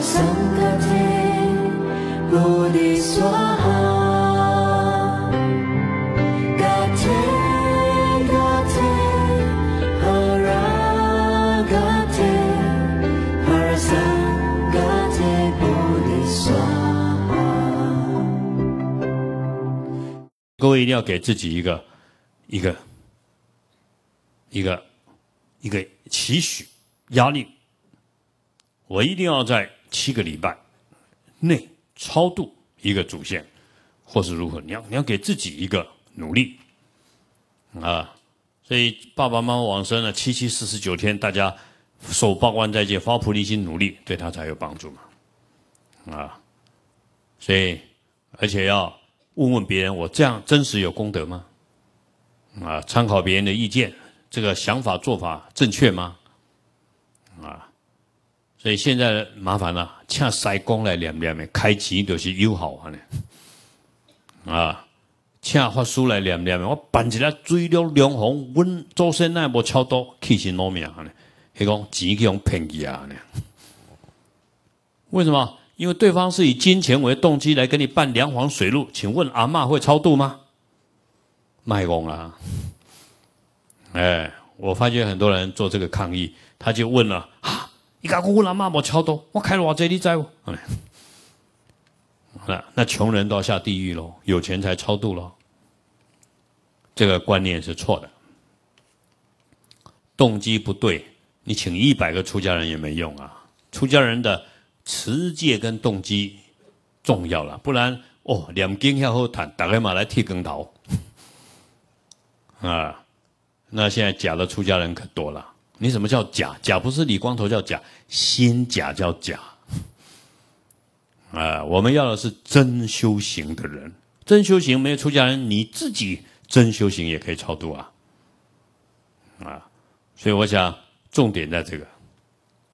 菩萨戒，菩提萨哈，哈。各位一定要给自己一个一个一个一个期许压力，我一定要在。七个礼拜内超度一个祖先，或是如何？你要你要给自己一个努力啊！所以爸爸妈妈往生了七七四十九天，大家受报关在戒发菩提心努力，对他才有帮助嘛！啊，所以而且要问问别人，我这样真实有功德吗？啊，参考别人的意见，这个想法做法正确吗？所以现在麻烦了，请师公来念念的，开钱就是有效啊呢！啊，请法师来念念的，我办起来水陆两方，阮祖先那无超度，气神老命啊呢？他讲钱去讲骗去啊呢？为什么？因为对方是以金钱为动机来跟你办两黄水路，请问阿妈会超度吗？卖公啊！哎，我发现很多人做这个抗议，他就问了啊。一个孤孤冷冷冇超度，我开了我你里灾那那穷人要下地狱喽，有钱才超度喽。这个观念是错的，动机不对，你请一百个出家人也没用啊。出家人的持戒跟动机重要了，不然哦两根香后谈，打开马来剃根头。啊，那现在假的出家人可多了。你什么叫假？假不是李光头叫假，心假叫假。啊，我们要的是真修行的人，真修行没有出家人，你自己真修行也可以超度啊。啊，所以我想重点在这个。